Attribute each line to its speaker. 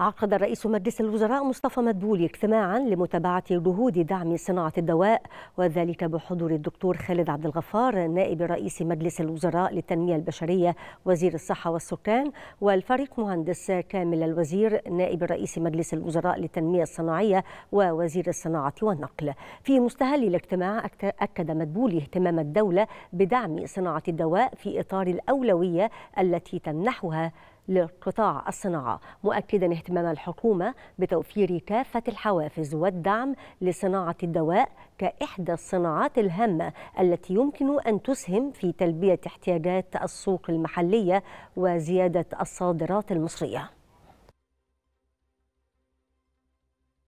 Speaker 1: عقد رئيس مجلس الوزراء مصطفى مدبولي اجتماعا لمتابعة جهود دعم صناعة الدواء وذلك بحضور الدكتور خالد عبد الغفار نائب رئيس مجلس الوزراء للتنمية البشرية وزير الصحة والسكان والفريق مهندس كامل الوزير نائب رئيس مجلس الوزراء للتنمية الصناعية ووزير الصناعة والنقل في مستهل الاجتماع أكد مدبولي اهتمام الدولة بدعم صناعة الدواء في إطار الأولوية التي تمنحها لقطاع الصناعة مؤكدا اهتمام الحكومة بتوفير كافة الحوافز والدعم لصناعة الدواء كإحدى الصناعات الهامة التي يمكن أن تسهم في تلبية احتياجات السوق المحلية وزيادة الصادرات المصرية